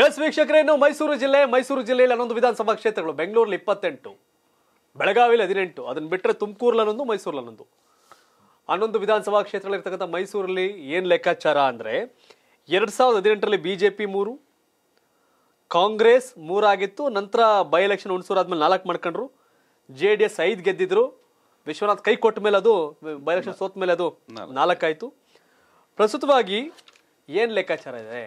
S ವೀಕ್ಷಕರೇನು Mysuru ಜಿಲ್ಲೆ ಮೈಸೂರು ಜಿಲ್ಲೆಯಲ್ಲಿ ಹನ್ನೊಂದು ವಿಧಾನಸಭಾ ಕ್ಷೇತ್ರಗಳು ಬೆಂಗಳೂರಲ್ಲಿ ಇಪ್ಪತ್ತೆಂಟು ಬೆಳಗಾವಿಲಿ ಹದಿನೆಂಟು ಅದನ್ನು ಬಿಟ್ಟರೆ ತುಮಕೂರಲ್ಲಿ ಹನ್ನೊಂದು ಮೈಸೂರಲ್ಲಿ ಹನ್ನೊಂದು ಹನ್ನೊಂದು ವಿಧಾನಸಭಾ ಕ್ಷೇತ್ರಗಳಿರ್ತಕ್ಕಂಥ ಮೈಸೂರಲ್ಲಿ ಏನು ಲೆಕ್ಕಾಚಾರ ಅಂದರೆ ಎರಡು ಸಾವಿರದ ಹದಿನೆಂಟರಲ್ಲಿ ಬಿ ಜೆ ಪಿ ಮೂರು ಕಾಂಗ್ರೆಸ್ ಮೂರಾಗಿತ್ತು ನಂತರ ಬೈ ಎಲೆಕ್ಷನ್ ಹುಣಸೂರು ಆದಮೇಲೆ ನಾಲ್ಕು ಮಾಡ್ಕೊಂಡ್ರು ಜೆ ಡಿ ಎಸ್ ಐದು ಗೆದ್ದಿದ್ರು ವಿಶ್ವನಾಥ್ ಕೈ ಕೊಟ್ಟ ಮೇಲೆ ಅದು ಬೈ ಎಲೆಕ್ಷನ್ ಸೋತ ಮೇಲೆ ಅದು ನಾಲ್ಕಾಯಿತು ಪ್ರಸ್ತುತವಾಗಿ ಏನು ಲೆಕ್ಕಾಚಾರ ಇದೆ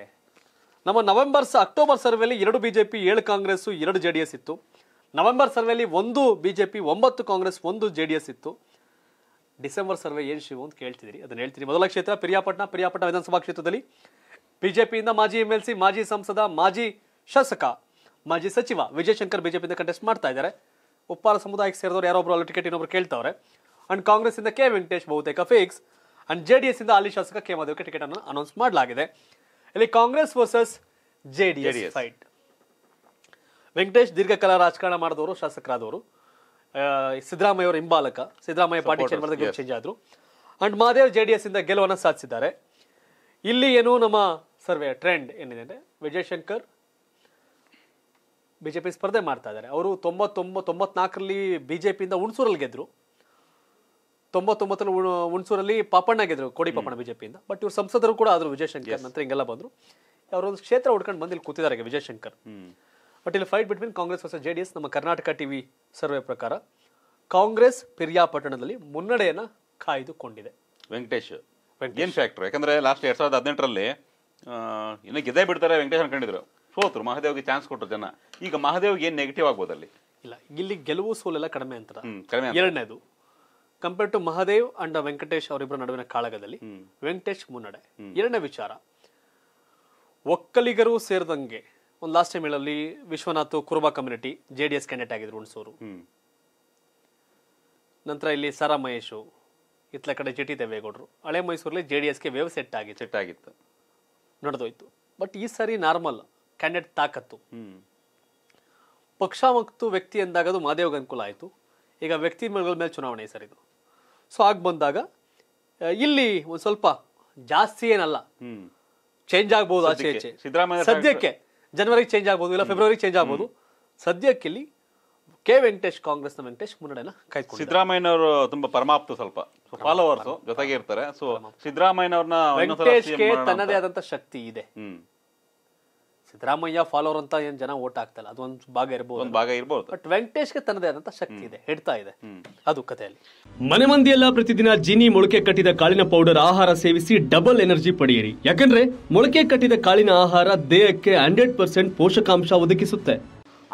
ನಮ್ಮ ನವೆಂಬರ್ ಅಕ್ಟೋಬರ್ ಸರ್ವೆಯಲ್ಲಿ ಎರಡು ಬಿಜೆಪಿ ಏಳು ಕಾಂಗ್ರೆಸ್ ಎರಡು ಜೆ ಡಿ ಎಸ್ ಇತ್ತು ನವೆಂಬರ್ ಸರ್ವೆಯಲ್ಲಿ ಒಂದು ಬಿಜೆಪಿ ಒಂಬತ್ತು ಕಾಂಗ್ರೆಸ್ ಒಂದು ಜೆ ಡಿ ಎಸ್ ಇತ್ತು ಡಿಸೆಂಬರ್ ಸರ್ವೆ ಏನು ಶಿವು ಅಂತ ಕೇಳ್ತಿದ್ದೀರಿ ಅದನ್ನು ಹೇಳ್ತೀನಿ ಮೊದಲ ಕ್ಷೇತ್ರ ಪಿರಿಯಾಪಟ್ಟಣ ಪಿರಿಯಾಪಟ್ಟಣ ವಿಧಾನಸಭಾ ಕ್ಷೇತ್ರದಲ್ಲಿ ಪಿಯಿಂದ ಮಾಜಿ ಎಂ ಎಲ್ ಸಿ ಮಾಜಿ ಸಂಸದ ಮಾಜಿ ಶಾಸಕ ಮಾಜಿ ಸಚಿವ ವಿಜಯಶಂಕರ್ ಪಿಯಿಂದ ಕಂಟೆಸ್ಟ್ ಮಾಡ್ತಾ ಇದ್ದಾರೆ ಉಪ್ಪಾರ ಸಮುದಾಯಕ್ಕೆ ಸೇರಿದವರು ಯಾರೊಬ್ಬರು ಅಲ್ಲಿ ಟಿಕೆಟ್ ಇನ್ನೊಬ್ರು ಕೇಳ್ತಾವ್ರೆ ಅಂಡ್ ಕಾಂಗ್ರೆಸ್ಸಿಂದ ಕೆ ವೆಂಕಟೇಶ್ ಬಹುತೇಕ fix and J D S ಇಂದ ಅಲ್ಲಿ ಶಾಸಕ ಕೆ ಮಾಧವಕ್ಕೆ ಟಿಕೆಟ್ ಅನ್ನು ಅನೌನ್ಸ್ ಮಾಡಲಾಗಿದೆ ಇಲ್ಲಿ Congress versus J D fight Venkatesh ದೀರ್ಘಕಾಲ ರಾಜಕಾರಣ ಮಾಡಿದವರು ಶಾಸಕರಾದವರು ಸಿದ್ದರಾಮಯ್ಯ ಅವರ ಹಿಂಬಾಲಕ ಸಿದ್ದರಾಮಯ್ಯ ಪಾರ್ಟಿ ಚೇಂಜ್ ಮಾಡಿದಾಗ ಚೇಂಜ್ ಆದರು and Mahadev J D S ಇಂದ ಗೆಲುವನ್ನು ಸಾಧಿಸಿದ್ದಾರೆ ಇಲ್ಲಿ ಏನು ನಮ್ಮ ಸರ್ವೆ ಟ್ರೆಂಡ್ ಏನಿದೆ ಅಂದರೆ ವಿಜಯಶಂಕರ್ ಬಿಜೆಪಿ ಸ್ಪರ್ಧೆ ಮಾಡ್ತಾ ಇದ್ದಾರೆ ಅವರು ತೊಂಬತ್ತೊಂಬ ತೊಂಬತ್ನಾಲ್ಕರಲ್ಲಿ ಬಿಜೆಪಿಯಿಂದ ಹುಣಸೂರಲ್ಲಿ ಗೆದ್ದರು ತೊಂಬತ್ತೊಂಬತ್ತರ ಹುಣಸೂರಲ್ಲಿ ಪಾಪಣ್ಣ ಆಗಿದ್ರು ಕೋಡಿ ಪಾಪಣ್ಣ ಬಿಜೆಪಿಯಿಂದ ಬಟ್ ಇವ್ರ ಸಂಸದರು ಕೂಡ ಆದ್ರು ವಿಜಯಶಂಕರ್ ನಂತರ ಹಿಂಗೆಲ್ಲ ಬಂದ್ರು ಅವರೊಂದು ಕ್ಷೇತ್ರ ಹುಡ್ಕೊಂಡು ಬಂದು ಇಲ್ಲಿ ಕೂತಿದ್ದಾರೆ ವಿಜಯಶಂಕರ್ ಬಟ್ ಇಲ್ಲಿ fight between Congress versus J D S ನಮ್ಮ ಕರ್ನಾಟಕ ಟಿವಿ ಸರ್ವೆ ಪ್ರಕಾರ ಕಾಂಗ್ರೆಸ್ ಪಿರಿಯಾಪಟ್ಟಣದಲ್ಲಿ ಮುನ್ನಡೆಯನ್ನ ಕಾಯ್ದುಕೊಂಡಿದೆ ವೆಂಕಟೇಶ್ ಏನ್ ಫ್ಯಾಕ್ಟರ್ ಯಾಕಂದ್ರೆ ಲಾಸ್ಟ್ ಎರಡ್ ಸಾವಿರದ ಹದಿನೆಂಟರಲ್ಲಿ ಇನ್ನು ಗೆದ್ದೇ ಬಿಡ್ತಾರೆ ವೆಂಕಟೇಶ್ ಅನ್ಕೊಂಡಿದ್ರು ಸೋತ್ರು ಮಹಾದೇವ್ಗೆ ಚಾನ್ಸ್ ಕೊಟ್ಟರು ಜನ ಈಗ ಮಹಾದೇವ್ಗೆ ಏನು ನೆಗೆಟಿವ್ ಆಗ್ಬೋದು ಅಲ್ಲಿ ಇಲ್ಲ ಇಲ್ಲಿ ಗೆಲುವು ಸೋಲೆಲ್ಲ ಕಡಿಮೆ ಅಂತ ಎರಡನೇದು compare to Mahadev and Venkatesh ಅವರಿಬ್ಬರ ನಡುವಿನ ಕಾಳಗದಲ್ಲಿ ವೆಂಕಟೇಶ್ ಮುನ್ನಡೆ ಎರಡನೇ ವಿಚಾರ ಒಕ್ಕಲಿಗರು ಸೇರಿದಂಗೆ ಒಂದು ಲಾಸ್ಟ್ ಟೈಮ್ ಹೇಳಲ್ಲಿ Vishwanath Kuruba community J D S candidate ಆಗಿದ್ರು ಹುಣಸೂರು ನಂತರ ಇಲ್ಲಿ ಸಾರಾ ಮಹೇಶ್ ಇತ್ತಲ ಕಡೆ ಜಿ ಟಿ ದೇವೇಗೌಡರು ಹಳೆ ಮೈಸೂರಲ್ಲಿ ಜೆ ಡಿ ಎಸ್ಗೆ ವೇವ್ ಸೆಟ್ ಆಗಿ ಸೆಟ್ ಆಗಿತ್ತು ನಡೆದೋಯ್ತು ಬಟ್ ಈ ಸಾರಿ ನಾರ್ಮಲ್ ಕ್ಯಾಂಡಿಡೇಟ್ ತಾಕತ್ತು ಪಕ್ಷ ಮತ್ತು ವ್ಯಕ್ತಿ ಎಂದಾಗದು ಅದು ಮಾದೇವ್ಗೆ ಅನುಕೂಲ ಆಯಿತು ಈಗ ವ್ಯಕ್ತಿ ಮೇಲೆ ಚುನಾವಣೆ ಸರ್ ಇದು ಸೊ ಆಗ ಬಂದಾಗ ಇಲ್ಲಿ ಒಂದ್ ಸ್ವಲ್ಪ ಜಾಸ್ತಿ ಏನಲ್ಲ ಚೇಂಜ್ ಆಗ್ಬೋದು ಆಚೆ ಈಚೆ ಸದ್ಯಕ್ಕೆ ಜನವರಿಗೆ ಚೇಂಜ್ ಆಗ್ಬಹುದು ಇಲ್ಲ ಫೆಬ್ರವರಿ ಚೇಂಜ್ ಆಗ್ಬೋದು ಸದ್ಯಕ್ಕೆ ಇಲ್ಲಿ ಕೆ ವೆಂಕಟೇಶ್ ಕಾಂಗ್ರೆಸ್ನ ವೆಂಕಟೇಶ್ ಮುನ್ನಡೆನ ಸಿದ್ದರಾಮಯ್ಯನವರು ತುಂಬಾ ಪರಮಾಪ್ತ ಸ್ವಲ್ಪ ಫಾಲೋವರ್ಸ್ ಜೊತೆಗೆ ಇರ್ತಾರೆ ಸೊ ಸಿದ್ದರಾಮಯ್ಯನವ್ರನ್ನ ವೆಂಕಟೇಶ್ಗೆ ತನ್ನದೇ ಆದಂತ ಶಕ್ತಿ ಇದೆ ರಾಮಯ್ಯ ಫಾಲೋವರ್ ಅಂತ ಏನ್ ಜನ ಓಟ್ ಹಾಕ್ತಲ್ಲ ಅದೊಂದು ಭಾಗ ಇರಬಹುದು ಭಾಗ ಇರಬಹುದು ಬಟ್ ಗೆ ತನ್ನದೇ ಆದಂತ ಶಕ್ತಿ ಇದೆ ಹೇಳ್ತಾ ಇದೆ ಅದು ಕಥೆಯಲ್ಲಿ ಮನೆ ಮಂದಿಯೆಲ್ಲ ಪ್ರತಿದಿನ ಜಿನಿ ಮೊಳಕೆ ಕಟ್ಟಿದ ಕಾಳಿನ ಪೌಡರ್ ಆಹಾರ ಸೇವಿಸಿ ಡಬಲ್ ಎನರ್ಜಿ ಪಡೆಯಿರಿ ಯಾಕಂದ್ರೆ ಮೊಳಕೆ ಕಟ್ಟಿದ ಕಾಳಿನ ಆಹಾರ ದೇಹಕ್ಕೆ ಹಂಡ್ರೆಡ್ ಪರ್ಸೆಂಟ್ ಪೋಷಕಾಂಶ ಒದಗಿಸುತ್ತೆ